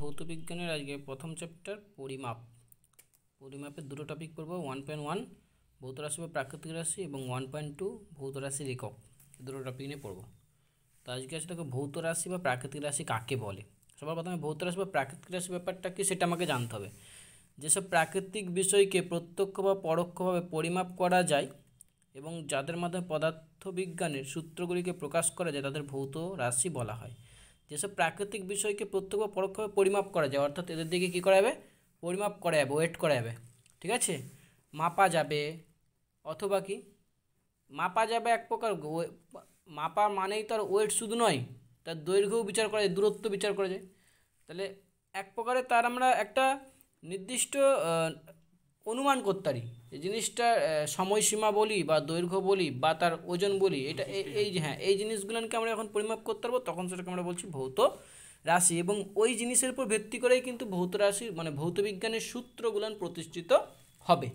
ভৌত বিজ্ঞানের আজকে প্রথম চ্যাপ্টার পরিমাপ পরিমাপের দুটো টপিক পড়ব ওয়ান পয়েন্ট ওয়ান ভৌত রাশি বা প্রাকৃতিক রাশি এবং ওয়ান পয়েন্ট টু ভৌত রাশির একক দুটো টপিক নিয়ে পড়ব তো আজকে আছে দেখো ভৌত রাশি বা প্রাকৃতিক রাশি কাকে বলে সবার প্রথমে ভৌত রাশি বা প্রাকৃতিক রাশি ব্যাপারটা কি সেটা আমাকে জানতে হবে যেসব প্রাকৃতিক বিষয়কে প্রত্যক্ষ বা পরোক্ষভাবে পরিমাপ করা যায় এবং যাদের মাধ্যমে পদার্থবিজ্ঞানের সূত্রগুলিকে প্রকাশ করা যায় তাদের ভৌত রাশি বলা হয় যেসব প্রাকৃতিক বিষয়কে প্রত্যক্ষ বা পরোক্ষভাবে পরিমাপ করা যায় অর্থাৎ এদের দিকে কী করা যাবে পরিমাপ করা যাবে ওয়েট করা যাবে ঠিক আছে মাপা যাবে অথবা কি মাপা যাবে এক প্রকার মাপা মানেই তার ওয়েট শুধু নয় তার দৈর্ঘ্যও বিচার করা যায় দূরত্ব বিচার করা যায় তাহলে এক প্রকারে তার আমরা একটা নির্দিষ্ট অনুমান করতে পারি জিনিসটা সময়সীমা বলি বা দৈর্ঘ্য বলি বা তার ওজন বলি এটা এই যে হ্যাঁ এই জিনিসগুলোকে আমরা যখন পরিমাপ করতে পারবো তখন সেটাকে আমরা বলছি ভৌত রাশি এবং ওই জিনিসের উপর ভিত্তি করেই কিন্তু ভৌত রাশি মানে ভৌতবিজ্ঞানের সূত্রগুলান প্রতিষ্ঠিত হবে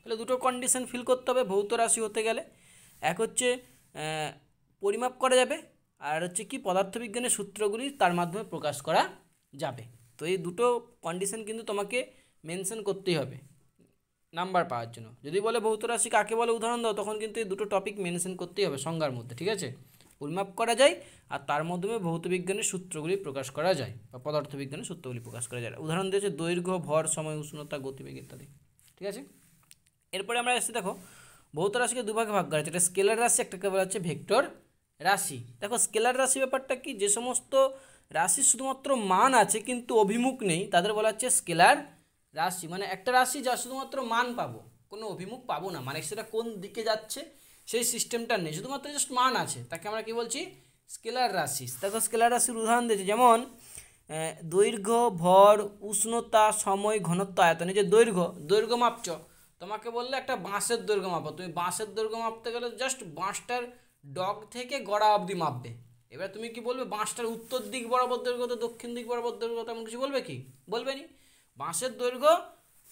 তাহলে দুটো কন্ডিশন ফিল করতে হবে ভৌত রাশি হতে গেলে এক হচ্ছে পরিমাপ করা যাবে আর হচ্ছে কি পদার্থবিজ্ঞানের সূত্রগুলি তার মাধ্যমে প্রকাশ করা যাবে তো এই দুটো কন্ডিশন কিন্তু তোমাকে মেনশন করতেই হবে নাম্বার পাওয়ার জন্য যদি বলে ভৌত রাশি কাকে বলে উদাহরণ দাও তখন কিন্তু এই দুটো টপিক মেনশন করতেই হবে সংজ্ঞার মধ্যে ঠিক আছে পরিমাপ করা যায় আর তার মাধ্যমে ভৌতবিজ্ঞানের সূত্রগুলি প্রকাশ করা যায় বা পদার্থবিজ্ঞানের সূত্রগুলি প্রকাশ করা যায় উদাহরণ দিয়েছে দৈর্ঘ্য ভর সময় উষ্ণতা গতিবেগ ইত্যাদি ঠিক আছে এরপরে আমরা এসে দেখো ভৌত রাশিকে দুভাগে ভাগ করা হচ্ছে এটা স্কেলার রাশি একটাকে বলা হচ্ছে ভেক্টর রাশি দেখো স্কেলার রাশি ব্যাপারটা কি যে সমস্ত রাশির শুধুমাত্র মান আছে কিন্তু অভিমুখ নেই তাদের বলা হচ্ছে স্কেলার রাশি মানে একটা রাশি যা শুধুমাত্র মান পাবো কোনো অভিমুখ পাবো না মানে সেটা কোন দিকে যাচ্ছে সেই সিস্টেমটা নেই শুধুমাত্র জাস্ট মান আছে তাকে আমরা কি বলছি স্কেলার রাশি দেখো স্কেলার রাশির উদাহরণ দিয়েছে যেমন দৈর্ঘ্য ভর উষ্ণতা সময় ঘনত্ব আয়তন এই যে দৈর্ঘ্য দৈর্ঘ্য মাপছ তোমাকে বললে একটা বাঁশের দৈর্ঘ্য মাপো তুমি বাঁশের দৈর্ঘ্য মাপতে গেলে জাস্ট বাঁশটার ডগ থেকে গড়া অবধি মাপবে এবার তুমি কি বলবে বাঁশটার উত্তর দিক বরাবর দৈর্ঘ্য দক্ষিণ দিক বরাবর দৈর্ঘ্য তেমন কিছু বলবে কি বলবে নি বাঁশের দৈর্ঘ্য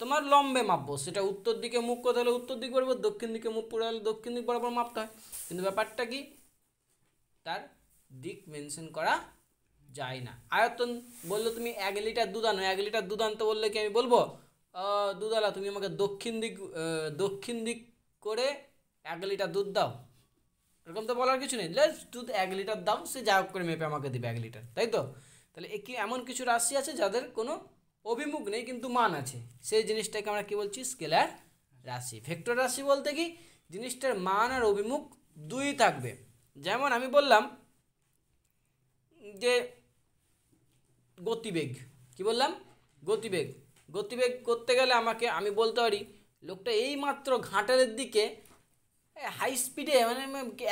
তোমার লম্বে মাপবো সেটা উত্তর দিকে মুখ করতে হলে উত্তর দিক বরাবর দক্ষিণ দিকে মুখ পড়ে হলে দক্ষিণ দিক বরাবর মাপতে হয় কিন্তু ব্যাপারটা কি তার দিক মেনশন করা যায় না আয়তন বললো তুমি এক লিটার দুধ আনো এক লিটার দুধ আনতে বললে কি আমি বলবো দুধালা তুমি আমাকে দক্ষিণ দিক দক্ষিণ দিক করে এক লিটার দুধ দাও এরকম তো বলার কিছু নেই দুধ এক লিটার দাও সে যা করে মেপে আমাকে দেবে এক লিটার তাই তো তাহলে একই এমন কিছু রাশি আছে যাদের কোনো অভিমুখ নেই কিন্তু মান আছে সেই জিনিসটাকে আমরা কি বলছি স্কেলার রাশি ভেক্টর রাশি বলতে কি জিনিসটার মান আর অভিমুখ দুই থাকবে যেমন আমি বললাম যে গতিবেগ কি বললাম গতিবেগ গতিবেগ করতে গেলে আমাকে আমি বলতে পারি লোকটা এই মাত্র ঘাটালের দিকে হাই স্পিডে মানে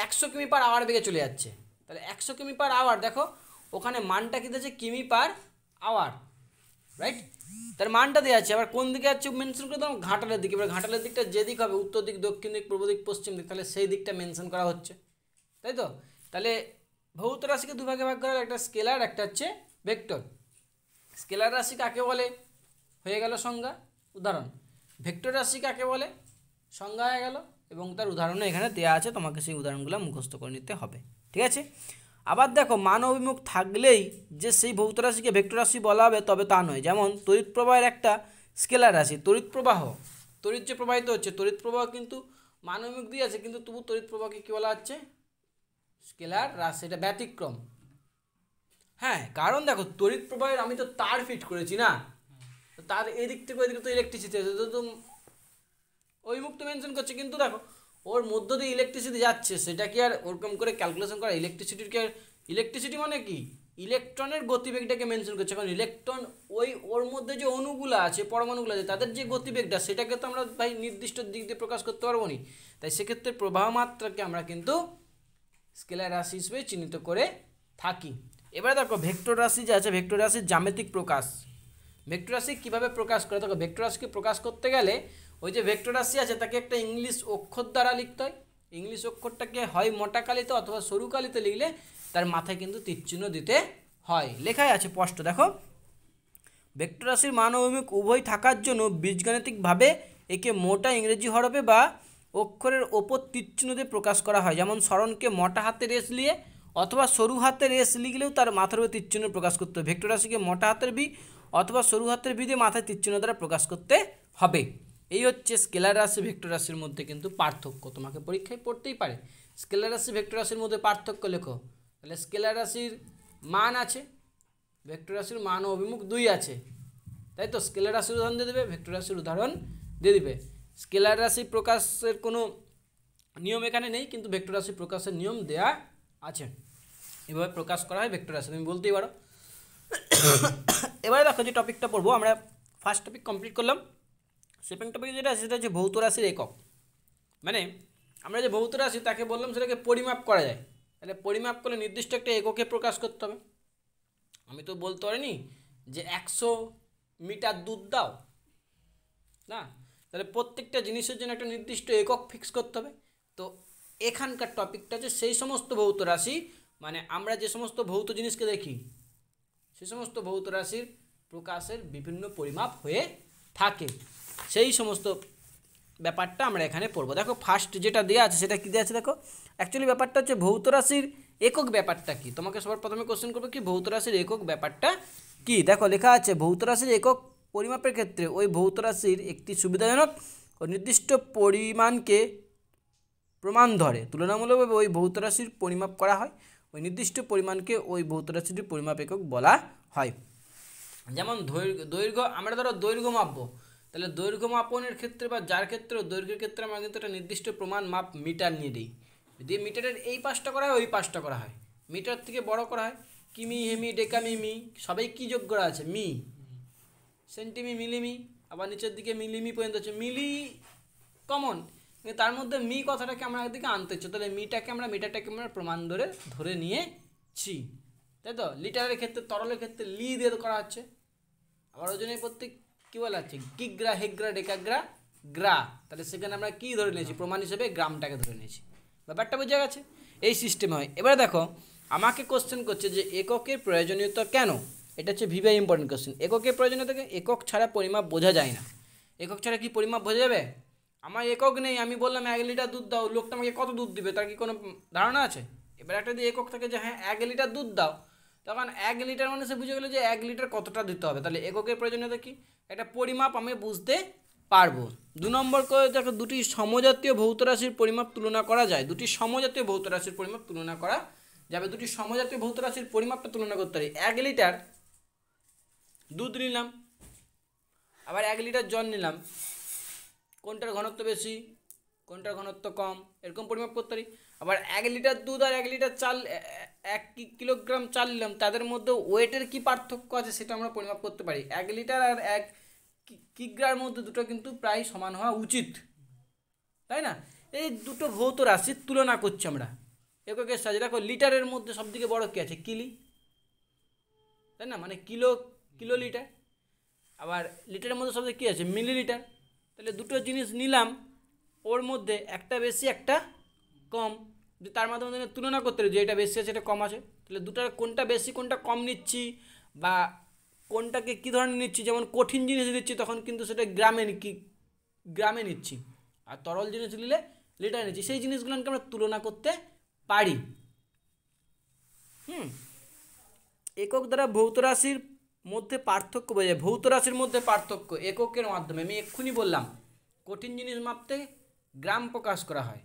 একশো কিমি পার আওয়ার বেগে চলে যাচ্ছে তাহলে একশো কিমি পার আওয়ার দেখো ওখানে মানটা কী দিয়েছে কিমি পার আওয়ার রাইট তার মানটা দেওয়া আছে আবার কোন দিকে আছে মেনশন করে দাও ঘাটালের দিকে এবার ঘাটালের দিকটা যে দিক হবে উত্তর দিক দক্ষিণ দিক পূর্ব দিক পশ্চিম দিক তাহলে সেই দিকটা মেনশন করা হচ্ছে তাই তো তাহলে ভৌত রাশিকে দুভাগে ভাগ করা একটা স্কেলার একটা হচ্ছে ভেক্টর স্কেলার রাশি কাকে বলে হয়ে গেল সংজ্ঞা উদাহরণ ভেক্টর রাশি কাকে বলে সংজ্ঞা হয়ে গেল এবং তার উদাহরণও এখানে দেওয়া আছে তোমাকে সেই উদাহরণগুলো মুখস্থ করে নিতে হবে ঠিক আছে আবার দেখো মান অভিমুখ থাকলেই যে সেই ভৌত রাশিকে ভেক্টর রাশি বলা হবে তবে তা নয় যেমন তড়িৎ প্রবাহের একটা স্কেলার রাশি তড়িৎ প্রবাহ তড়িৎ যে প্রবাহিত হচ্ছে তড়িৎ প্রবাহ কিন্তু মান অভিমুখ দিয়ে আছে কিন্তু তবু তড়িৎ প্রবাহকে কী বলা হচ্ছে স্কেলার রাশি এটা ব্যতিক্রম হ্যাঁ কারণ দেখো তড়িৎ প্রবাহের আমি তো তার ফিট করেছি না তার এদিক থেকে ওই দিক তো ইলেকট্রিসিটি আছে তো ওই মুখ তো মেনশন করছে কিন্তু দেখো ওর মধ্য দিয়ে ইলেকট্রিসিটি যাচ্ছে সেটা কি আর ওরকম করে ক্যালকুলেশন করা ইলেকট্রিসিটির কি ইলেকট্রিসিটি মানে কি ইলেকট্রনের গতিবেগটাকে মেনশন করছে কারণ ইলেকট্রন ওই ওর মধ্যে যে অণুগুলো আছে পরমাণুগুলো আছে তাদের যে গতিবেগটা সেটাকে তো আমরা ভাই নির্দিষ্ট দিক দিয়ে প্রকাশ করতে পারবো না তাই সেক্ষেত্রে প্রবাহ মাত্রাকে আমরা কিন্তু স্কেলার রাশি হিসেবে চিহ্নিত করে থাকি এবারে দেখো ভেক্টর রাশি যে আছে ভেক্টর রাশির জ্যামিতিক প্রকাশ ভেক্টর রাশি কীভাবে প্রকাশ করে দেখো ভেক্টর রাশিকে প্রকাশ করতে গেলে ওই যে ভেক্টরাসি আছে তাকে একটা ইংলিশ অক্ষর দ্বারা লিখতে হয় ইংলিশ অক্ষরটাকে হয় মোটা কালিতে অথবা সরু কালিতে লিখলে তার মাথায় কিন্তু তীরচিহ্ন দিতে হয় লেখাই আছে স্পষ্ট দেখো ভেক্টর মানভূমিক উভয় থাকার জন্য বীজগাণিতিকভাবে একে মোটা ইংরেজি হরবে বা অক্ষরের ওপর তীরচিহ্ন দিয়ে প্রকাশ করা হয় যেমন স্মরণকে মোটা হাতে রেস নিয়ে অথবা সরু হাতে রেস লিখলেও তার মাথার উপর তীরচিহ্ন প্রকাশ করতে হবে ভেক্টর মোটা হাতের বি অথবা সরু হাতের বি দিয়ে মাথায় তীরচিহ্ন দ্বারা প্রকাশ করতে হবে এই হচ্ছে স্কেলার রাশি ভেক্টর রাশির মধ্যে কিন্তু পার্থক্য তোমাকে পরীক্ষায় পড়তেই পারে স্কেলার রাশি ভেক্টর রাশির মধ্যে পার্থক্য লেখো তাহলে স্কেলার রাশির মান আছে ভেক্টর রাশির মান ও অভিমুখ দুই আছে তাই তো স্কেলার রাশির উদাহরণ দিয়ে দেবে ভেক্টর রাশির উদাহরণ দিয়ে দেবে স্কেলার রাশি প্রকাশের কোনো নিয়ম এখানে নেই কিন্তু ভেক্টর রাশি প্রকাশের নিয়ম দেয়া আছে এভাবে প্রকাশ করা হয় ভেক্টর রাশি তুমি বলতেই পারো এবারে দেখো যে টপিকটা পড়বো আমরা ফার্স্ট টপিক কমপ্লিট করলাম সেপেন টপিক যেটা সেটা হচ্ছে ভৌত রাশির একক মানে আমরা যে ভৌত রাশি তাকে বললাম সেটাকে পরিমাপ করা যায় তাহলে পরিমাপ করলে নির্দিষ্ট একটা এককে প্রকাশ করতে হবে আমি তো বলতে পারিনি যে একশো মিটার দুধ দাও না তাহলে প্রত্যেকটা জিনিসের জন্য একটা নির্দিষ্ট একক ফিক্স করতে হবে তো এখানকার টপিকটা হচ্ছে সেই সমস্ত ভৌত রাশি মানে আমরা যে সমস্ত ভৌত জিনিসকে দেখি সে সমস্ত ভৌত রাশির প্রকাশের বিভিন্ন পরিমাপ হয়ে থাকে সেই সমস্ত ব্যাপারটা আমরা এখানে পড়বো দেখো ফার্স্ট যেটা দেওয়া আছে সেটা কী দেওয়া আছে দেখো অ্যাকচুয়ালি ব্যাপারটা হচ্ছে ভৌত রাশির একক ব্যাপারটা কি তোমাকে সবার প্রথমে কোশ্চেন করবে কি ভৌত রাশির একক ব্যাপারটা কি দেখো লেখা আছে ভৌত রাশির একক পরিমাপের ক্ষেত্রে ওই ভৌত রাশির একটি সুবিধাজনক ও নির্দিষ্ট পরিমাণকে প্রমাণ ধরে তুলনামূলকভাবে ওই ভৌত রাশির পরিমাপ করা হয় ওই নির্দিষ্ট পরিমাণকে ওই ভৌত রাশিটির পরিমাপ একক বলা হয় যেমন দৈর্ঘ্য দৈর্ঘ্য আমরা ধরো দৈর্ঘ্য মাপবো তাহলে দৈর্ঘ্য মাপনের ক্ষেত্রে বা যার ক্ষেত্রে দৈর্ঘ্যের ক্ষেত্রে আমরা কিন্তু একটা নির্দিষ্ট প্রমাণ মাপ মিটার নিয়ে দিই দিয়ে মিটারের এই পাশটা করা হয় ওই পাশটা করা হয় মিটার থেকে বড় করা হয় কিমি হেমি ডেকামি মি সবাই কী যোগ্য করা আছে মি সেন্টিমি মিলিমি আবার নিচের দিকে মিলিমি পর্যন্ত হচ্ছে মিলি কমন তার মধ্যে মি কথাটাকে আমরা একদিকে আনতে হচ্ছে তাহলে মিটাকে আমরা মিটারটাকে আমরা প্রমাণ ধরে ধরে নিয়েছি তাই তো লিটারের ক্ষেত্রে তরলের ক্ষেত্রে লি দিয়ে করা হচ্ছে আবার ওজনের প্রত্যেক কী বলা আছে গিগ্রা হেগ্রা ডেকাগ্রা গ্রা তাহলে সেখানে আমরা কী ধরে নিয়েছি প্রমাণ হিসেবে গ্রামটাকে ধরে নিয়েছি ব্যাপারটা বোঝা গেছে এই সিস্টেম হয় এবার দেখো আমাকে কোশ্চেন করছে যে এককের প্রয়োজনীয়তা কেন এটা হচ্ছে ভিভাই ইম্পর্টেন্ট কোশ্চেন এককের প্রয়োজনীয়তা একক ছাড়া পরিমাপ বোঝা যায় না একক ছাড়া কি পরিমাপ বোঝা যাবে আমার একক নেই আমি বললাম এক লিটার দুধ দাও লোকটা আমাকে কত দুধ দিবে তার কি কোনো ধারণা আছে এবার একটা যদি একক থাকে যে হ্যাঁ এক লিটার দুধ দাও তখন এক লিটার মানে সে বুঝে গেলো যে এক লিটার কতটা দিতে হবে তাহলে এককের প্রয়োজনীয়তা কি একটা পরিমাপ আমি বুঝতে পারবো দু নম্বর করে দেখো দুটি সমজাতীয় ভৌত রাশির পরিমাপ তুলনা করা যায় দুটি সমজাতীয় ভৌত রাশির পরিমাপ তুলনা করা যাবে দুটি সমজাতীয় ভৌত রাশির পরিমাপটা তুলনা করতে পারি এক লিটার দুধ নিলাম আবার এক লিটার জল নিলাম কোনটার ঘনত্ব বেশি কোনটার ঘনত্ব কম এরকম পরিমাপ করতে পারি আবার এক লিটার দুধ আর এক লিটার চাল এক কিলোগ্রাম চাল নিলাম তাদের মধ্যে ওয়েটের কি পার্থক্য আছে সেটা আমরা পরিমাপ করতে পারি এক লিটার আর এক কিগ্রার মধ্যে দুটো কিন্তু প্রায় সমান হওয়া উচিত তাই না এই দুটো ভৌত রাশির তুলনা করছি আমরা এককের সাহায্যে দেখো লিটারের মধ্যে সব থেকে বড় কী আছে কিলি তাই না মানে কিলো কিলো লিটার আবার লিটারের মধ্যে থেকে কী আছে মিলি লিটার তাহলে দুটো জিনিস নিলাম ওর মধ্যে একটা বেশি একটা কম তার মাধ্যমে তুলনা করতে পারি যে এটা বেশি আছে এটা কম আছে তাহলে দুটার কোনটা বেশি কোনটা কম নিচ্ছি বা কোনটাকে কী ধরনের নিচ্ছি যেমন কঠিন জিনিস নিচ্ছি তখন কিন্তু সেটা গ্রামে কি গ্রামে নিচ্ছি আর তরল জিনিস নিলে লিটার নিচ্ছি সেই জিনিসগুলোকে আমরা তুলনা করতে পারি হুম একক দ্বারা ভৌত রাশির মধ্যে পার্থক্য বোঝায় ভৌত রাশির মধ্যে পার্থক্য এককের মাধ্যমে আমি এক্ষুনি বললাম কঠিন জিনিস মাপতে গ্রাম প্রকাশ করা হয়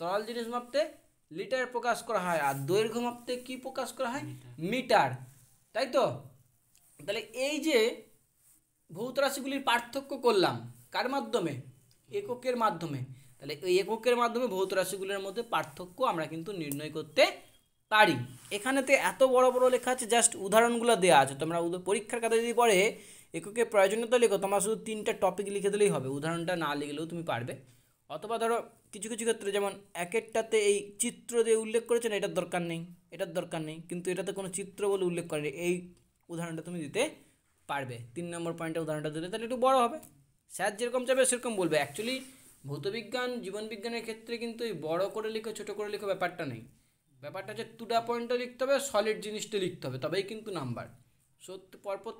তরল জিনিস মাপতে লিটার প্রকাশ করা হয় আর দৈর্ঘ্য মাপতে কি প্রকাশ করা হয় মিটার তাই তো তাহলে এই যে ভৌত রাশিগুলির পার্থক্য করলাম কার মাধ্যমে এককের মাধ্যমে তাহলে এই এককের মাধ্যমে ভৌত রাশিগুলির মধ্যে পার্থক্য আমরা কিন্তু নির্ণয় করতে পারি এখানেতে এত বড় বড় লেখা আছে জাস্ট উদাহরণগুলো দেওয়া আছে তোমরা পরীক্ষার কথা যদি পড়ে এককের প্রয়োজনীয়তা লেখো তোমার শুধু তিনটা টপিক লিখে দিলেই হবে উদাহরণটা না লিখলেও তুমি পারবে অথবা ধরো কিছু কিছু ক্ষেত্রে যেমন এক একটাতে এই চিত্র দিয়ে উল্লেখ করেছেন এটার দরকার নেই এটার দরকার নেই কিন্তু এটাতে কোনো চিত্র বলে উল্লেখ করেনি এই উদাহরণটা তুমি দিতে পারবে তিন নম্বর পয়েন্টের উদাহরণটা দিলে তাহলে একটু বড় হবে স্যার যেরকম চাবে সেরকম বলবে অ্যাকচুয়ালি ভৌতবিজ্ঞান জীবনবিজ্ঞানের ক্ষেত্রে কিন্তু এই বড় করে লিখো ছোট করে লিখো ব্যাপারটা নেই ব্যাপারটা হচ্ছে টুডা পয়েন্টটা লিখতে হবে সলিড জিনিসটা লিখতে হবে তবেই কিন্তু নাম্বার সত্য পরপর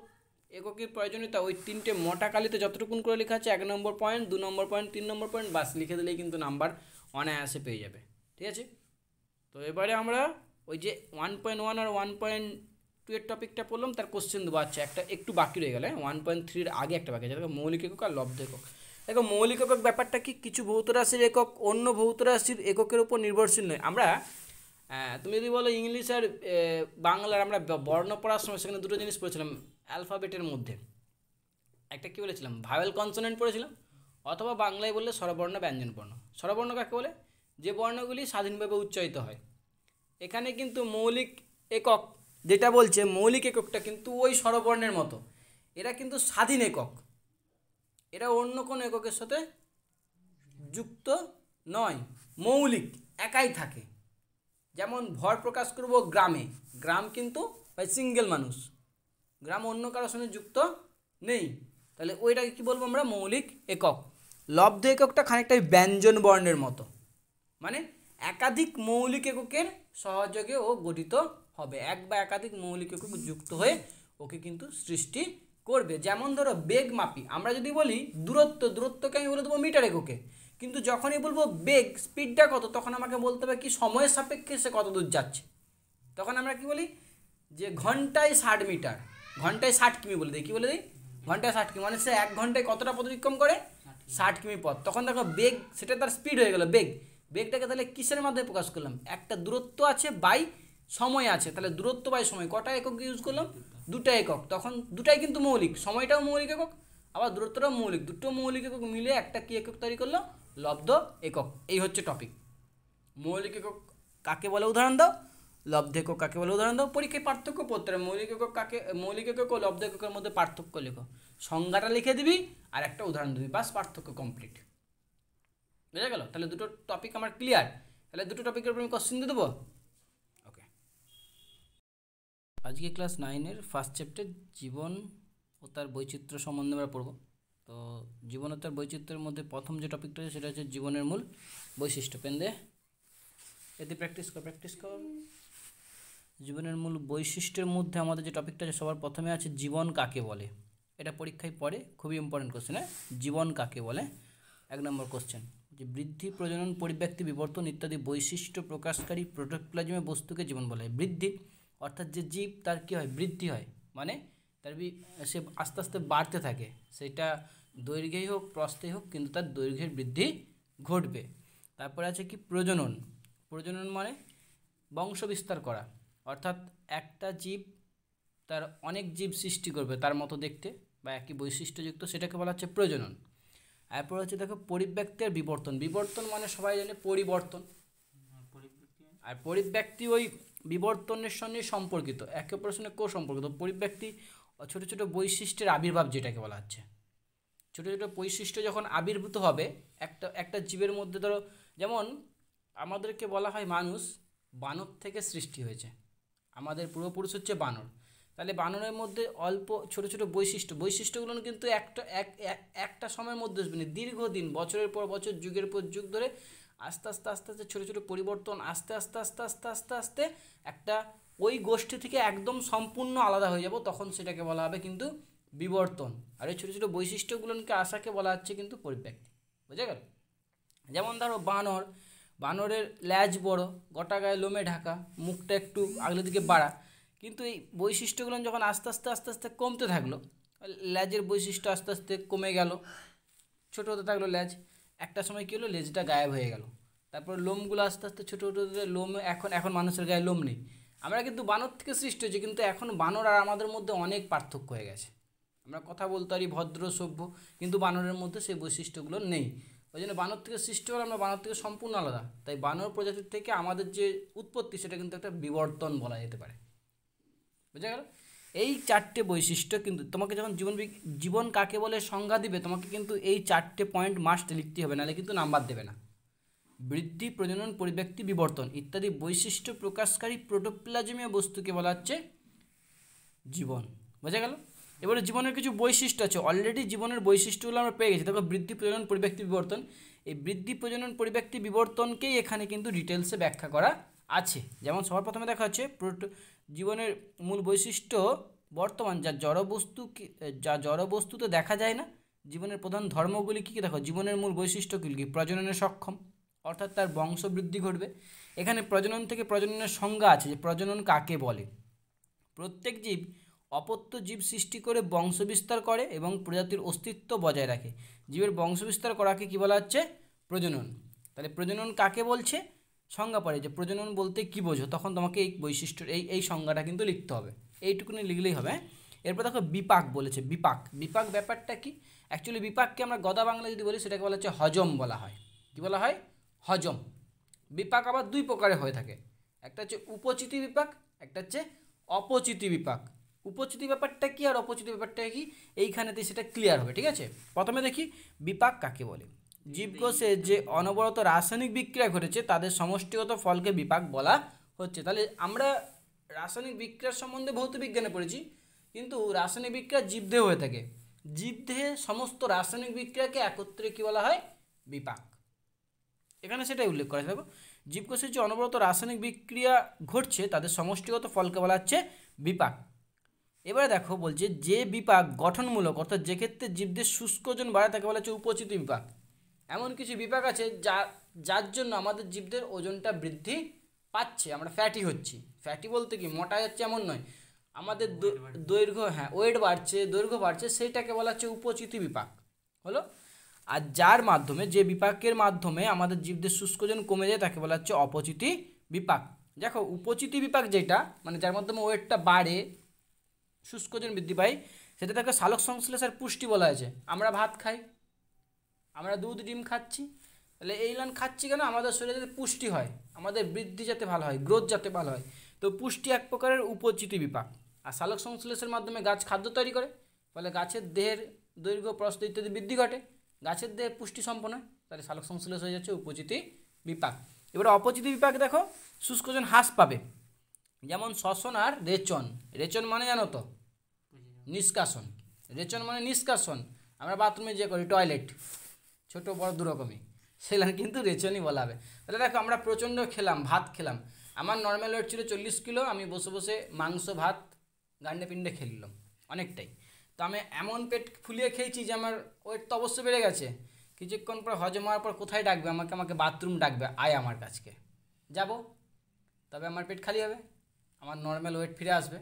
এককের প্রয়োজনীয়তা ওই তিনটে মোটা কালিতে যতটুকুন করে লেখা আছে এক নম্বর পয়েন্ট দু নম্বর পয়েন্ট তিন নম্বর পয়েন্ট বাস লিখে দিলেই কিন্তু নাম্বার অনায়াসে পেয়ে যাবে ঠিক আছে তো এবারে আমরা ওই যে ওয়ান পয়েন্ট ওয়ান আর ওয়ান পয়েন্ট টু এর টপিকটা পড়লাম তার কোশ্চেন দেবো আচ্ছা একটা একটু বাকি রয়ে গেলে ওয়ান পয়েন্ট থ্রির আগে একটা বাকি আছে মৌলিক একক আর লব্ধ একক দেখো মৌলিক একক ব্যাপারটা কি কিছু ভৌত রাশির একক অন্য ভৌত রাশির এককের উপর নির্ভরশীল নয় আমরা তুমি যদি বলো ইংলিশ আর বাংলার আমরা বর্ণ পড়ার সময় সেখানে দুটো জিনিস পড়েছিলাম অ্যালফাবেটের মধ্যে একটা কী বলেছিলাম ভাওয়েল কনসোনেন্ট পড়েছিলাম অথবা বাংলায় বললে স্বরবর্ণ বর্ণ স্বরবর্ণ কাকে বলে যে বর্ণগুলি স্বাধীনভাবে উচ্চারিত হয় এখানে কিন্তু মৌলিক একক যেটা বলছে মৌলিক এককটা কিন্তু ওই স্বরবর্ণের মতো এরা কিন্তু স্বাধীন একক এরা অন্য কোনো এককের সাথে যুক্ত নয় মৌলিক একাই থাকে যেমন ভর প্রকাশ করব গ্রামে গ্রাম কিন্তু সিঙ্গেল মানুষ গ্রাম অন্য কারোর সঙ্গে যুক্ত নেই তাহলে ওইটাকে কি বলবো আমরা মৌলিক একক লব্ধ এককটা খানিকটা ব্যঞ্জন বর্ণের মতো মানে একাধিক মৌলিক এককের সহযোগে ও গঠিত হবে এক বা একাধিক মৌলিক একক যুক্ত হয়ে ওকে কিন্তু সৃষ্টি করবে যেমন ধরো বেগ মাপি আমরা যদি বলি দূরত্ব দূরত্বকে আমি বলে দেবো মিটার এককে কিন্তু যখনই বলবো বেগ স্পিডটা কত তখন আমাকে বলতে হবে কি সময়ের সাপেক্ষে সে কত দূর যাচ্ছে তখন আমরা কি বলি যে ঘন্টায় ষাট মিটার ঘন্টায় ষাট কিমি বলে দিই কি বলে দিই ঘন্টায় ষাট কিমি মানে সে এক ঘন্টায় কতটা পথ অতিক্রম করে ষাট কিমি পথ তখন দেখো বেগ সেটা তার স্পিড হয়ে গেল বেগ বেগটাকে তাহলে কিসের মাধ্যমে প্রকাশ করলাম একটা দূরত্ব আছে বাই সময় আছে তাহলে দূরত্ব বাই সময় কটা একক ইউজ করলাম দুটা একক তখন দুটাই কিন্তু মৌলিক সময়টাও মৌলিক একক আবার দূরত্বটাও মৌলিক দুটো মৌলিক একক মিলে একটা কী একক তৈরি করলো লব্ধ একক এই হচ্ছে টপিক মৌলিক একক কাকে বলে উদাহরণ দাও লব্ধে কোক কাকে বলে উদাহরণ দাও পরীক্ষায় পার্থক্য পত্রে মৌলিক একক কাকে মৌলিক একক ও লব্ধ এককের মধ্যে পার্থক্য লেখো সংজ্ঞাটা লিখে দিবি আর একটা উদাহরণ দিবি বাস পার্থক্য কমপ্লিট বুঝা গেল তাহলে দুটো টপিক আমার ক্লিয়ার তাহলে দুটো টপিকের উপর আমি কোশ্চেন দিয়ে দেবো ওকে আজকে ক্লাস নাইনের ফার্স্ট চ্যাপ্টার জীবন ও তার বৈচিত্র্য সম্বন্ধে আমরা পড়ব তো জীবন ও তার বৈচিত্র্যের মধ্যে প্রথম যে টপিকটা সেটা হচ্ছে জীবনের মূল বৈশিষ্ট্য পেন দে এতে প্র্যাকটিস কর প্র্যাকটিস কর জীবনের মূল বৈশিষ্ট্যের মধ্যে আমাদের যে টপিকটা আছে সবার প্রথমে আছে জীবন কাকে বলে এটা পরীক্ষায় পড়ে খুবই ইম্পর্টেন্ট হ্যাঁ? কোশ্চেন জীবন কাকে বলে এক নম্বর কোশ্চেন যে বৃদ্ধি প্রজনন পরিব্যক্তি বিবর্তন ইত্যাদি বৈশিষ্ট্য প্রকাশকারী প্রোটোপ্লাজমে বস্তুকে জীবন বলে বৃদ্ধি অর্থাৎ যে জীব তার কী হয় বৃদ্ধি হয় মানে তার সে আস্তে আস্তে বাড়তে থাকে সেটা দৈর্ঘ্যেই হোক প্রস্তেই হোক কিন্তু তার দৈর্ঘ্যের বৃদ্ধি ঘটবে তারপরে আছে কি প্রজনন প্রজনন মানে বংশ বিস্তার করা অর্থাৎ একটা জীব তার অনেক জীব সৃষ্টি করবে তার মতো দেখতে বা একই বৈশিষ্ট্যযুক্ত সেটাকে বলা হচ্ছে প্রজনন এরপর হচ্ছে দেখো পরিব্যক্তির বিবর্তন বিবর্তন মানে সবাই জানে পরিবর্তন আর পরিব্যক্তি ওই বিবর্তনের সঙ্গে সম্পর্কিত একে অপরের সঙ্গে কো সম্পর্কিত পরিব্যক্তি ছোট ছোট বৈশিষ্ট্যের আবির্ভাব যেটাকে বলা হচ্ছে ছোট ছোট বৈশিষ্ট্য যখন আবির্ভূত হবে একটা একটা জীবের মধ্যে ধরো যেমন আমাদেরকে বলা হয় মানুষ বানর থেকে সৃষ্টি হয়েছে আমাদের পূর্বপুরুষ হচ্ছে বানর তাহলে বানরের মধ্যে অল্প ছোট ছোট বৈশিষ্ট্য বৈশিষ্ট্যগুলো কিন্তু একটা এক একটা সময়ের মধ্যে আসবে না দীর্ঘদিন বছরের পর বছর যুগের পর যুগ ধরে আস্তে আস্তে আস্তে আস্তে ছোটো ছোটো পরিবর্তন আস্তে আস্তে আস্তে আস্তে আস্তে আস্তে একটা ওই গোষ্ঠী থেকে একদম সম্পূর্ণ আলাদা হয়ে যাব তখন সেটাকে বলা হবে কিন্তু বিবর্তন আর এই ছোটো ছোটো বৈশিষ্ট্যগুলোকে আশাকে বলা হচ্ছে কিন্তু পরিব্যক্তি বোঝা গেল যেমন ধরো বানর বানরের ল্যাজ বড় গোটা গায়ে লোমে ঢাকা মুখটা একটু আগলের দিকে বাড়া কিন্তু এই বৈশিষ্ট্যগুলো যখন আস্তে আস্তে আস্তে আস্তে কমতে থাকলো ল্যাজের বৈশিষ্ট্য আস্তে আস্তে কমে গেল ছোটো হতে থাকলো ল্যাজ একটা সময় কী হলো লেজটা গায়েব হয়ে গেল তারপর লোমগুলো আস্তে আস্তে ছোটো ছোটো লোম এখন এখন মানুষের গায়ে লোম নেই আমরা কিন্তু বানর থেকে সৃষ্টি হয়েছি কিন্তু এখন বানর আর আমাদের মধ্যে অনেক পার্থক্য হয়ে গেছে আমরা কথা বলতে পারি ভদ্র সভ্য কিন্তু বানরের মধ্যে সেই বৈশিষ্ট্যগুলো নেই ওই জন্য বানর থেকে সৃষ্টি হলে আমরা বানর থেকে সম্পূর্ণ আলাদা তাই বানর প্রজাতির থেকে আমাদের যে উৎপত্তি সেটা কিন্তু একটা বিবর্তন বলা যেতে পারে বুঝা গেল এই চারটে বৈশিষ্ট্য কিন্তু তোমাকে যখন জীবন জীবন কাকে বলে সংজ্ঞা দিবে তোমাকে কিন্তু এই চারটে পয়েন্ট মাস্ট লিখতে হবে নাহলে কিন্তু নাম্বার দেবে না বৃদ্ধি প্রজনন পরিব্যক্তি বিবর্তন ইত্যাদি বৈশিষ্ট্য প্রকাশকারী প্রোটোপ্লাজমীয় বস্তুকে বলা হচ্ছে জীবন বোঝা গেল এবারে জীবনের কিছু বৈশিষ্ট্য আছে অলরেডি জীবনের বৈশিষ্ট্যগুলো আমরা পেয়ে গেছি দেখো বৃদ্ধি প্রজনন পরিব্যক্তি বিবর্তন এই বৃদ্ধি প্রজনন পরিব্যক্তি বিবর্তনকেই এখানে কিন্তু ডিটেলসে ব্যাখ্যা করা আছে যেমন সবার প্রথমে দেখা হচ্ছে জীবনের মূল বৈশিষ্ট্য বর্তমান যা জড়বস্তু যা জড়বস্তু তো দেখা যায় না জীবনের প্রধান ধর্মগুলি কী কী দেখো জীবনের মূল বৈশিষ্ট্যগুলি কী প্রজননে সক্ষম অর্থাৎ তার বংশবৃদ্ধি ঘটবে এখানে প্রজনন থেকে প্রজননের সংজ্ঞা আছে যে প্রজনন কাকে বলে প্রত্যেক জীব অপত্য জীব সৃষ্টি করে বংশবিস্তার করে এবং প্রজাতির অস্তিত্ব বজায় রাখে জীবের বংশবিস্তার করাকে কী বলা হচ্ছে প্রজনন তাহলে প্রজনন কাকে বলছে সংজ্ঞা পড়ে যে প্রজনন বলতে কি বোঝো তখন তোমাকে এই বৈশিষ্ট্য এই এই সংজ্ঞাটা কিন্তু লিখতে হবে এইটুকুনি লিখলেই হবে হ্যাঁ? এরপর দেখো বিপাক বলেছে বিপাক বিপাক ব্যাপারটা কি অ্যাকচুয়ালি বিপাককে আমরা গদা বাংলা যদি বলি সেটাকে বলা হচ্ছে হজম বলা হয় কি বলা হয় হজম বিপাক আবার দুই প্রকারে হয়ে থাকে একটা হচ্ছে উপচিতি বিপাক একটা হচ্ছে অপচিতি বিপাক উপচ্যুতি ব্যাপারটা কি আর অপচ্যুতি ব্যাপারটা কি এইখানেতে সেটা ক্লিয়ার হবে ঠিক আছে প্রথমে দেখি বিপাক কাকে বলে জীবকোষে যে অনবরত রাসায়নিক বিক্রিয়া ঘটেছে তাদের সমষ্টিগত ফলকে বিপাক বলা হচ্ছে তাহলে আমরা রাসায়নিক বিক্রিয়ার সম্বন্ধে ভৌত বিজ্ঞানে পড়েছি কিন্তু রাসায়নিক বিক্রিয়া জীবদেহ হয়ে থাকে জীবদেহে সমস্ত রাসায়নিক বিক্রিয়াকে একত্রে কী বলা হয় বিপাক এখানে সেটাই উল্লেখ করা থাকবো জীবকোষের যে অনবরত রাসায়নিক বিক্রিয়া ঘটছে তাদের সমষ্টিগত ফলকে বলা হচ্ছে বিপাক এবারে দেখো বলছে যে বিপাক গঠনমূলক অর্থাৎ যে ক্ষেত্রে জীবদের শুষ্ক ওজন বাড়ে তাকে বলা হচ্ছে উপচিত বিপাক এমন কিছু বিপাক আছে যা যার জন্য আমাদের জীবদের ওজনটা বৃদ্ধি পাচ্ছে আমরা ফ্যাটি হচ্ছি ফ্যাটি বলতে কি মোটা যাচ্ছে এমন নয় আমাদের দৈর্ঘ্য হ্যাঁ ওয়েট বাড়ছে দৈর্ঘ্য বাড়ছে সেইটাকে বলা হচ্ছে উপচিত বিপাক হলো আর যার মাধ্যমে যে বিপাকের মাধ্যমে আমাদের জীবদের শুষ্কজন কমে যায় তাকে বলা হচ্ছে অপচিতি বিপাক দেখো উপচিতি বিপাক যেটা মানে যার মাধ্যমে ওয়েটটা বাড়ে শুষ্কজন বৃদ্ধি পায় সেটা তাকে সালক সংশ্লেষের পুষ্টি বলা হয়েছে আমরা ভাত খাই আমরা দুধ ডিম খাচ্ছি তাহলে এই লান খাচ্ছি কেন আমাদের শরীরে যাতে পুষ্টি হয় আমাদের বৃদ্ধি যাতে ভালো হয় গ্রোথ যাতে ভালো হয় তো পুষ্টি এক প্রকারের উপচিতি বিপাক আর সালক সংশ্লেষের মাধ্যমে গাছ খাদ্য তৈরি করে ফলে গাছের দেহের দৈর্ঘ্য প্রস্ত ইত্যাদি বৃদ্ধি ঘটে গাছের দেহে পুষ্টি সম্পন্ন তাহলে সালক সংশ্লেষ হয়ে যাচ্ছে উপচিতি বিপাক এবার অপচিতি বিপাক দেখো শুষ্কজন হ্রাস পাবে যেমন শ্বসন আর রেচন রেচন মানে জানো তো নিষ্কাশন রেচন মানে নিষ্কাশন আমরা বাথরুমে যে করি টয়লেট ছোট বড় দুরকমই সেগুলো কিন্তু রেচনই বলা হবে তাহলে দেখো আমরা প্রচণ্ড খেলাম ভাত খেলাম আমার নর্মাল ওয়েট ছিল চল্লিশ কিলো আমি বসে বসে মাংস ভাত গান্ডে পিণ্ডে খেললাম অনেকটাই তো আমি এমন পেট ফুলিয়ে খেয়েছি যে আমার ওয়েট তো অবশ্যই বেড়ে গেছে কিছুক্ষণ পর হজম হওয়ার পর কোথায় ডাকবে আমাকে আমাকে বাথরুম ডাকবে আয় আমার কাছকে যাব তবে আমার পেট খালি হবে আমার নর্মাল ওয়েট ফিরে আসবে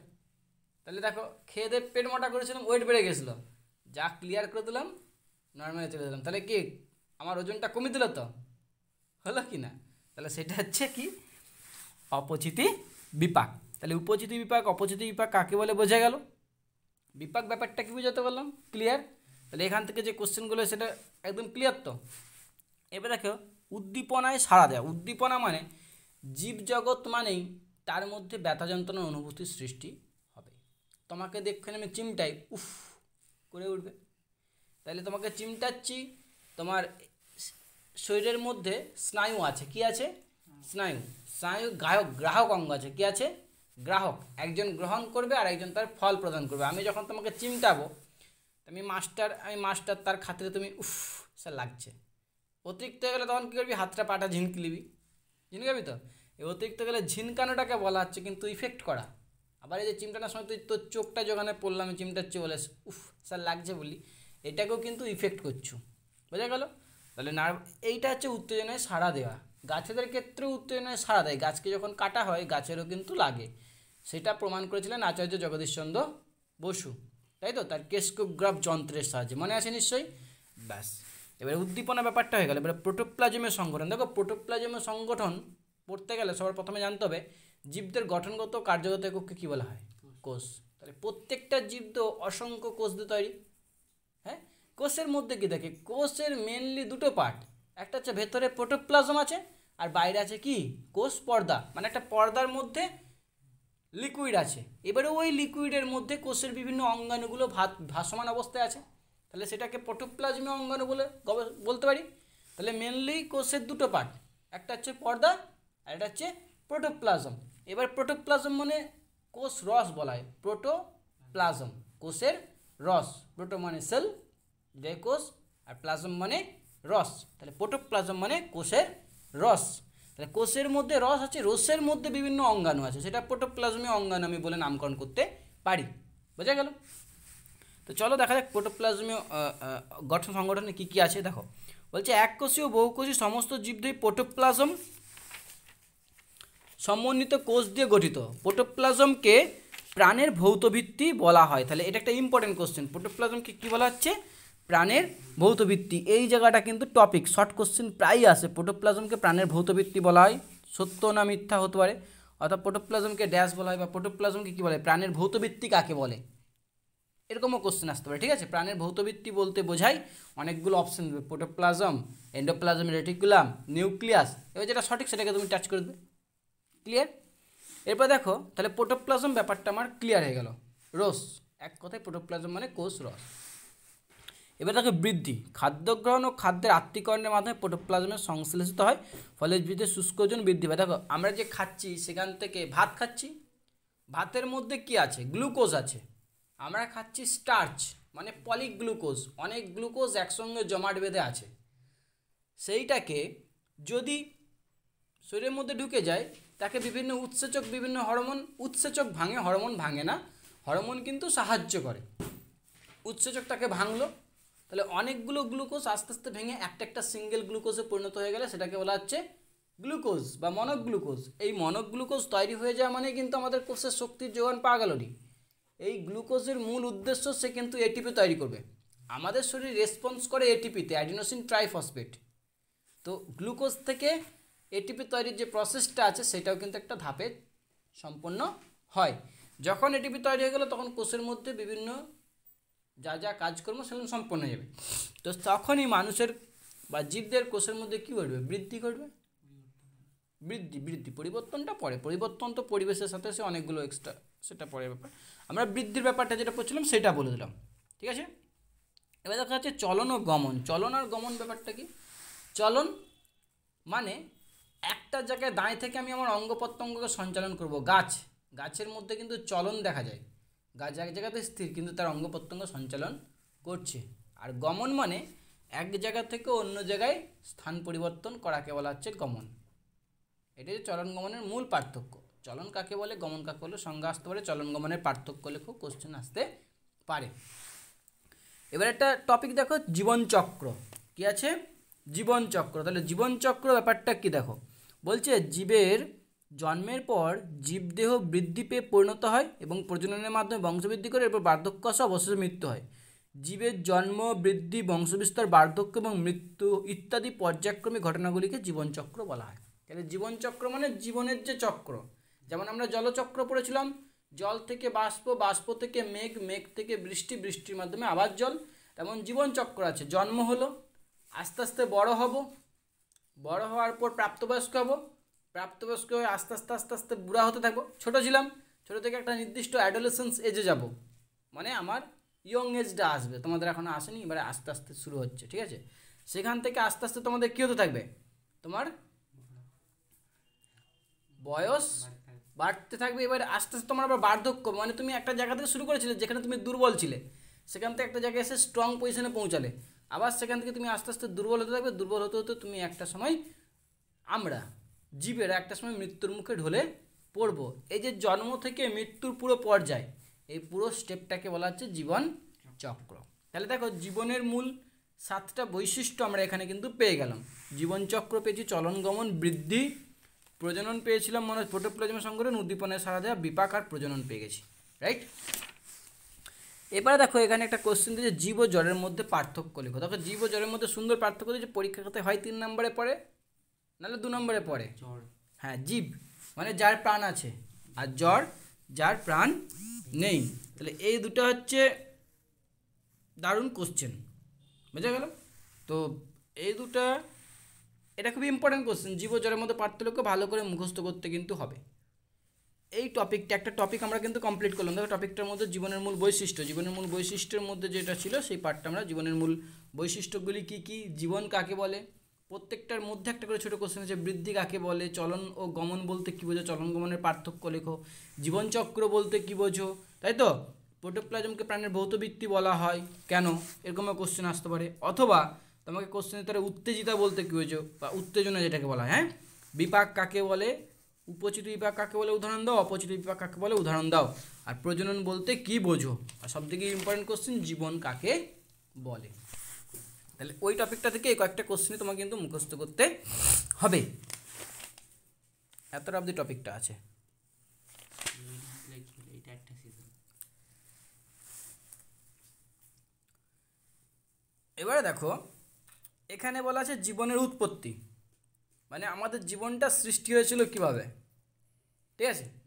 তাহলে দেখো খেয়ে দিয়ে পেট মোটা করেছিলাম ওয়েট বেড়ে গেছিলো যা ক্লিয়ার করে দিলাম নর্মালে চলে দিলাম তাহলে কি আমার ওজনটা কমে দিল তো হলো কি না তাহলে সেটা হচ্ছে কি অপচিতি বিপাক তাহলে উপচিতি বিপাক অপচিতি বিপাক কাকে বলে বোঝা গেল বিপাক ব্যাপারটা কি বোঝাতে পারলাম ক্লিয়ার তাহলে এখান থেকে যে কোশ্চেনগুলো সেটা একদম ক্লিয়ার তো এবার দেখো উদ্দীপনায় সাড়া দেয় উদ্দীপনা মানে জীবজগৎ মানেই তার মধ্যে ব্যথা যন্ত্রণার অনুভূতির সৃষ্টি তোমাকে দেখে আমি চিমটাই উফ করে উঠবে তাহলে তোমাকে চিমটাচ্ছি তোমার শরীরের মধ্যে স্নায়ু আছে কি আছে স্নায়ু স্নায়ু গায়ক গ্রাহক অঙ্গ আছে কি আছে গ্রাহক একজন গ্রহণ করবে আর একজন তার ফল প্রদান করবে আমি যখন তোমাকে চিমটাবো তুমি মাস্টার আমি মাস্টার তার খাতিরে তুমি উফ সে লাগছে অতিরিক্ত গেলে তখন কী করবি হাতটা পাটা ঝিনকিলিবি ঝিনকাবি তো এই অতিরিক্ত গেলে ঝিনকানোটাকে বলা হচ্ছে কিন্তু ইফেক্ট করা আবার এই যে চিমটানোর সময় তুই তোর চোখটা যেখানে পড়লাম চেয়ে চলে উফ স্যার লাগছে বলি এটাকেও কিন্তু ইফেক্ট করছো বোঝা গেল তাহলে নার্ভ এইটা হচ্ছে উত্তেজনায় সাড়া দেওয়া গাছেদের ক্ষেত্রেও উত্তেজনায় সাড়া দেয় গাছকে যখন কাটা হয় গাছেরও কিন্তু লাগে সেটা প্রমাণ করেছিলেন আচার্য জগদীশচন্দ্র বসু তাই তো তার কেস্কোগ্রাফ যন্ত্রের সাহায্যে মনে আছে নিশ্চয়ই ব্যাস এবার উদ্দীপনা ব্যাপারটা হয়ে গেল এবারে প্রোটোপ্লাজমের সংগঠন দেখো প্রোটোপ্লাজমের সংগঠন পড়তে গেলে সবার প্রথমে জানতে হবে জীবদের গঠনগত কার্যগত এককে কী বলা হয় কোষ তাহলে প্রত্যেকটা জীব তো অসংখ্য কোষ দিয়ে তৈরি হ্যাঁ কোষের মধ্যে কী দেখে কোষের মেনলি দুটো পার্ট একটা হচ্ছে ভেতরে প্রোটোপ্লাজম আছে আর বাইরে আছে কি কোষ পর্দা মানে একটা পর্দার মধ্যে লিকুইড আছে এবারে ওই লিকুইডের মধ্যে কোষের বিভিন্ন অঙ্গাণুগুলো ভাসমান অবস্থায় আছে তাহলে সেটাকে প্রোটোপ্লাজমি অঙ্গাণু বলে বলতে পারি তাহলে মেনলি কোষের দুটো পার্ট একটা হচ্ছে পর্দা আর একটা হচ্ছে প্রোটোপ্লাজম এবার মানে কোষ রস বলা হয় প্রোটোপ্লাজম কোষের রস প্রোটো মানে সেল যে কোষ আর প্লাজম মানে রস তাহলে প্রোটোপ্লাজম মানে কোষের রস তাহলে কোষের মধ্যে রস আছে রসের মধ্যে বিভিন্ন অঙ্গাণু আছে সেটা প্রোটোপ্লাজমে অঙ্গাণু আমি বলে নামকরণ করতে পারি বোঝা গেল তো চলো দেখা যাক প্রোটোপ্লাজমীয় গঠন সংগঠনে কী কী আছে দেখো বলছে এক কোষীয় বহুকোষী সমস্ত জীবদেহী প্রোটোপ্লাজম সমন্বিত কোষ দিয়ে গঠিত প্রোটোপ্লাজমকে প্রাণের ভৌত ভিত্তি বলা হয় তাহলে এটা একটা ইম্পর্টেন্ট কোশ্চেন প্রোটোপ্লাজমকে কী বলা হচ্ছে প্রাণের ভৌত ভিত্তি এই জায়গাটা কিন্তু টপিক শর্ট কোশ্চেন প্রায়ই আসে প্রোটোপ্লাজমকে প্রাণের ভৌত ভিত্তি বলা হয় সত্য না মিথ্যা হতে পারে অর্থাৎ প্রোটোপ্লাজমকে ড্যাশ বলা হয় বা প্রোটোপ্লাজমকে কী বলে প্রাণের ভৌত ভিত্তি কাকে বলে এরকমও কোশ্চেন আসতে পারে ঠিক আছে প্রাণের ভৌতবৃত্তি বলতে বোঝায় অনেকগুলো অপশান দেবে প্রোটোপ্লাজম এন্ডোপ্লাজম রেটিকুলাম নিউক্লিয়াস এবার যেটা সঠিক সেটাকে তুমি টাচ করে দেবে ক্লিয়ার এরপর দেখো তাহলে প্রোটোপ্লাজম ব্যাপারটা আমার ক্লিয়ার হয়ে গেল রস এক কথায় প্রোটোপ্লাজম মানে কোষ রস এবার দেখো বৃদ্ধি খাদ্য গ্রহণ ও খাদ্যের আত্মীকরণের মাধ্যমে প্রোটোপ্লাজমের সংশ্লেষিত হয় ফলে বৃদ্ধি ওজন বৃদ্ধি পায় দেখো আমরা যে খাচ্ছি সেখান থেকে ভাত খাচ্ছি ভাতের মধ্যে কি আছে গ্লুকোজ আছে আমরা খাচ্ছি স্টার্চ মানে পলিক গ্লুকোজ অনেক গ্লুকোজ একসঙ্গে জমাট বেঁধে আছে সেইটাকে যদি শরীরের মধ্যে ঢুকে যায় তাকে বিভিন্ন উৎসেচক বিভিন্ন হরমোন উৎসেচক ভাঙে হরমোন ভাঙে না হরমোন কিন্তু সাহায্য করে উৎসেচক তাকে ভাঙলো তাহলে অনেকগুলো গ্লুকোজ আস্তে আস্তে ভেঙে একটা একটা সিঙ্গেল গ্লুকোজে পরিণত হয়ে গেলে সেটাকে বলা হচ্ছে গ্লুকোজ বা মনোগ্লুকোজ এই মনোগ্লুকোজ তৈরি হয়ে যাওয়া মানে কিন্তু আমাদের কোষের শক্তির যোগান পাওয়া গেল নি এই গ্লুকোজের মূল উদ্দেশ্য সে কিন্তু এটিপি তৈরি করবে আমাদের শরীর রেসপন্স করে এটিপিতে অ্যাডিনোসিন ট্রাইফসফেট তো গ্লুকোজ থেকে এটিপি তৈরির যে প্রসেসটা আছে সেটাও কিন্তু একটা ধাপে সম্পন্ন হয় যখন এটিপি তৈরি হয়ে গেল তখন কোষের মধ্যে বিভিন্ন যা যা কাজকর্ম সেগুলো সম্পন্ন যাবে তো তখনই মানুষের বা জীবদের কোষের মধ্যে কী ঘটবে বৃদ্ধি ঘটবে বৃদ্ধি বৃদ্ধি পরিবর্তনটা পরে পরিবর্তন তো পরিবেশের সাথে সে অনেকগুলো এক্সট্রা সেটা পরের ব্যাপার আমরা বৃদ্ধির ব্যাপারটা যেটা করছিলাম সেটা বলে দিলাম ঠিক আছে এবার দেখা যাচ্ছে চলন ও গমন চলন আর গমন ব্যাপারটা কি চলন মানে একটা জায়গায় দাঁড়িয়ে থেকে আমি আমার অঙ্গ প্রত্যঙ্গকে সঞ্চালন করব গাছ গাছের মধ্যে কিন্তু চলন দেখা যায় গাছ এক জায়গাতে স্থির কিন্তু তার অঙ্গ প্রত্যঙ্গ সঞ্চালন করছে আর গমন মানে এক জায়গা থেকে অন্য জায়গায় স্থান পরিবর্তন করাকে বলা হচ্ছে গমন এটা হচ্ছে চলন গমনের মূল পার্থক্য চলন কাকে বলে গমন কাকে বলে সংজ্ঞা আসতে পারে চলন গমনের পার্থক্য লেখো কোশ্চেন আসতে পারে এবার একটা টপিক দেখো জীবনচক্র কি আছে জীবনচক্র তাহলে জীবনচক্র ব্যাপারটা কি দেখো বলছে জীবের জন্মের পর জীবদেহ বৃদ্ধি পেয়ে পরিণত হয় এবং প্রজননের মাধ্যমে বংশবৃদ্ধি করে এরপর বার্ধক্য আসে অবশেষে মৃত্যু হয় জীবের জন্ম বৃদ্ধি বংশবিস্তার বার্ধক্য এবং মৃত্যু ইত্যাদি পর্যায়ক্রমিক ঘটনাগুলিকে জীবনচক্র বলা হয় তাহলে জীবনচক্র মানে জীবনের যে চক্র যেমন আমরা জলচক্র পড়েছিলাম জল থেকে বাষ্প বাষ্প থেকে মেঘ মেঘ থেকে বৃষ্টি বৃষ্টির মাধ্যমে আবার জল তেমন জীবনচক্র আছে জন্ম হলো আস্তে আস্তে বড় হব বড় হওয়ার পর প্রাপ্তবয়স্ক হব প্রাপ্তবয়স্ক হয়ে আস্তে আস্তে আস্তে আস্তে বুড়া হতে থাকবো ছোটো ছিলাম ছোটো থেকে একটা নির্দিষ্ট অ্যাডোলেসেন্স এজে যাব মানে আমার ইয়ং এজটা আসবে তোমাদের এখনও আসেনি এবারে আস্তে আস্তে শুরু হচ্ছে ঠিক আছে সেখান থেকে আস্তে আস্তে তোমাদের কী হতে থাকবে তোমার বয়স বাড়তে থাকবে এবার আস্তে আস্তে তোমার আবার বার্ধক্য মানে তুমি একটা জায়গা থেকে শুরু করেছিলে যেখানে তুমি দুর্বল ছিলে সেখান থেকে একটা জায়গায় এসে স্ট্রং পজিশনে পৌঁছালে আবার সেখান থেকে তুমি আস্তে আস্তে দুর্বল হতে থাকবে দুর্বল হতে হতে তুমি একটা সময় আমরা জীবেরা একটা সময় মৃত্যুর মুখে ঢলে পড়ব এই যে জন্ম থেকে মৃত্যুর পুরো পর্যায় এই পুরো স্টেপটাকে বলা হচ্ছে জীবন চক্র তাহলে দেখো জীবনের মূল সাতটা বৈশিষ্ট্য আমরা এখানে কিন্তু পেয়ে গেলাম জীবনচক্র পেয়েছি চলন গমন বৃদ্ধি প্রজনন পেয়েছিলাম মনে হয় প্রোটোপ্লাজমা সংগঠন উদ্দীপনের সারা দেওয়া বিপাক আর প্রজনন পেয়ে গেছি রাইট এবারে দেখো এখানে একটা কোশ্চেন দিয়েছে জীব জ্বরের মধ্যে পার্থক্য লেখো দেখো জীব জ্বরের মধ্যে সুন্দর পার্থক্য দিয়েছে খাতে হয় তিন নম্বরে পড়ে নাহলে দু নম্বরে পড়ে জ্বর হ্যাঁ জীব মানে যার প্রাণ আছে আর জ্বর যার প্রাণ নেই তাহলে এই দুটো হচ্ছে দারুণ কোশ্চেন বুঝা গেল তো এই দুটা এটা খুবই ইম্পর্ট্যান্ট কোশ্চেন জীব জ্বরের মধ্যে পার্থক্য ভালো করে মুখস্থ করতে কিন্তু হবে এই টপিকটা একটা টপিক আমরা কিন্তু কমপ্লিট করলাম দেখো টপিকটার মধ্যে জীবনের মূল বৈশিষ্ট্য জীবনের মূল বৈশিষ্ট্যের মধ্যে যেটা ছিল সেই পার্টটা আমরা জীবনের মূল বৈশিষ্ট্যগুলি কি কি জীবন কাকে বলে প্রত্যেকটার মধ্যে একটা করে ছোটো কোশ্চেন আছে বৃদ্ধি কাকে বলে চলন ও গমন বলতে কী বোঝো চলন গমনের পার্থক্য লেখো জীবনচক্র বলতে কী বোঝো তাই তো প্রোটোপ্লাজমকে প্রাণের ভৌত বলা হয় কেন এরকমও কোশ্চেন আসতে পারে অথবা তোমাকে কোশ্চেনের তারা উত্তেজিতা বলতে কী বোঝো বা উত্তেজনা যেটাকে বলা হয় হ্যাঁ বিপাক কাকে বলে উপচিত বিপাক কাকে বলে উদাহরণ দাও অপচিত বিপাক কাকে বলে উদাহরণ দাও আর প্রজনন বলতে কি বোঝো আর সব থেকে ইম্পর্টেন্ট কোশ্চেন জীবন কাকে বলে তাহলে ওই টপিকটা থেকে কয়েকটা কোশ্চেনে তোমাকে কিন্তু মুখস্থ করতে হবে এতটা অবধি টপিকটা আছে এবারে দেখো এখানে বলা আছে জীবনের উৎপত্তি মানে আমাদের জীবনটা সৃষ্টি হয়েছিল কিভাবে ঠিক আছে